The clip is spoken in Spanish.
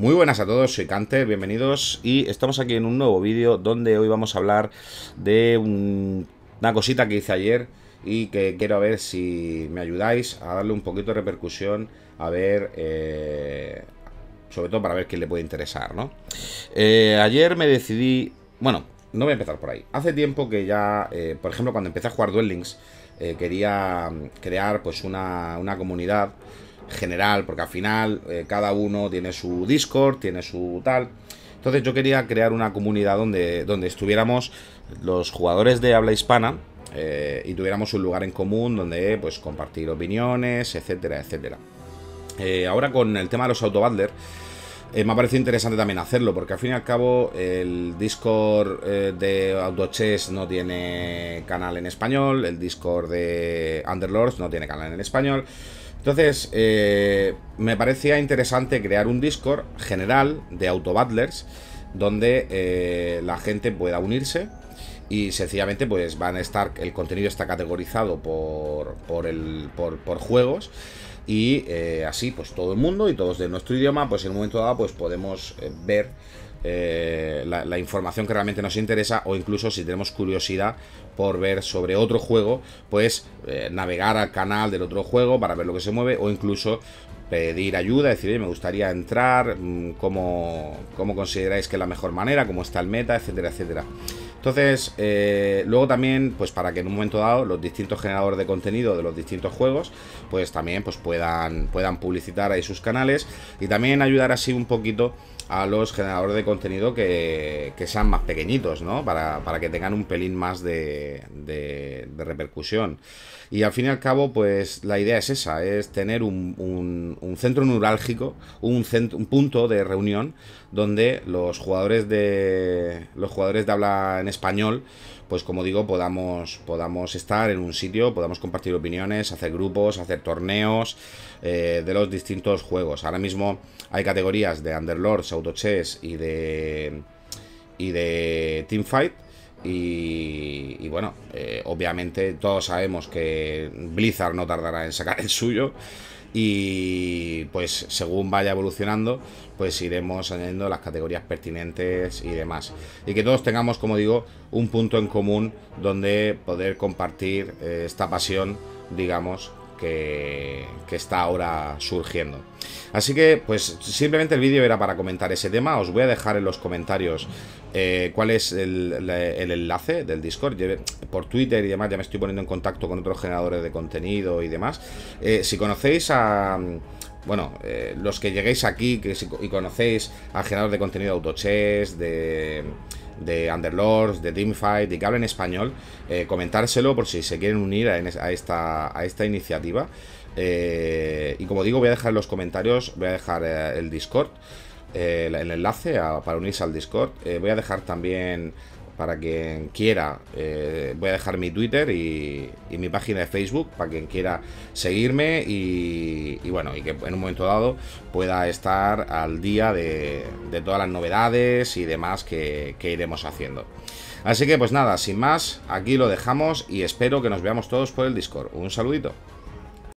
Muy buenas a todos, soy Cante. bienvenidos y estamos aquí en un nuevo vídeo donde hoy vamos a hablar de una cosita que hice ayer y que quiero ver si me ayudáis a darle un poquito de repercusión, a ver, eh, sobre todo para ver quién le puede interesar, ¿no? Eh, ayer me decidí, bueno, no voy a empezar por ahí. Hace tiempo que ya, eh, por ejemplo, cuando empecé a jugar Duel Links, quería mm, crear pues una comunidad general, porque al final eh, cada uno tiene su Discord, tiene su tal. Entonces yo quería crear una comunidad donde, donde estuviéramos los jugadores de habla hispana eh, y tuviéramos un lugar en común donde pues compartir opiniones, etcétera, etcétera. Eh, ahora con el tema de los Auto me ha parecido interesante también hacerlo, porque al fin y al cabo el Discord de AutoChess no tiene canal en español, el Discord de Underlords no tiene canal en español. Entonces, eh, me parecía interesante crear un Discord general de autobattlers donde eh, la gente pueda unirse y sencillamente pues van a estar, el contenido está categorizado por, por, el, por, juegos y eh, así pues todo el mundo y todos de nuestro idioma pues en un momento dado pues podemos ver eh, la, información que realmente nos interesa o incluso si tenemos curiosidad por ver sobre otro juego, pues eh, navegar al canal del otro juego para ver lo que se mueve o incluso pedir ayuda, decir, me gustaría entrar, mm, Como cómo consideráis que es la mejor manera, cómo está el meta, etcétera, etcétera. Entonces, eh, luego también, pues para que en un momento dado los distintos generadores de contenido de los distintos juegos, pues también pues puedan, puedan publicitar ahí sus canales y también ayudar así un poquito a los generadores de contenido que, que sean más pequeñitos, ¿no? Para, que tengan un pelín más de, de, repercusión. Y al fin y al cabo, pues la idea es esa, es tener un, centro neurálgico, un, centro, un punto de reunión donde los jugadores de, los jugadores de habla en español, pues como digo, podamos, podamos estar en un sitio, podamos compartir opiniones, hacer grupos, hacer torneos eh, de los distintos juegos. Ahora mismo hay categorías de Underlords, Auto Chess y de, y de Teamfight y, bueno, eh, obviamente todos sabemos que Blizzard no tardará en sacar el suyo. Y pues según vaya evolucionando, pues iremos añadiendo las categorías pertinentes y demás. Y que todos tengamos, como digo, un punto en común donde poder compartir eh, esta pasión, digamos, que, está ahora surgiendo. Así que, pues simplemente el vídeo era para comentar ese tema. Os voy a dejar en los comentarios eh, cuál es el, enlace del Discord. por Twitter y demás ya me estoy poniendo en contacto con otros generadores de contenido y demás. Eh, si conocéis a... Bueno, eh, los que lleguéis aquí que y conocéis a generadores de contenido de autochess, de de Underlords, de Teamfight, de que hablen español, eh, comentárselo por si se quieren unir a, esta, a esta iniciativa. Eh, y como digo, voy a dejar en los comentarios, voy a dejar eh, el Discord, el, enlace para unirse al Discord. voy a dejar también para quien quiera, eh, voy a dejar mi Twitter y, mi página de Facebook para quien quiera seguirme y, bueno, y que en un momento dado pueda estar al día de, todas las novedades y demás que, que iremos haciendo. Así que pues nada, sin más, aquí lo dejamos y espero que nos veamos todos por el Discord. Un saludito.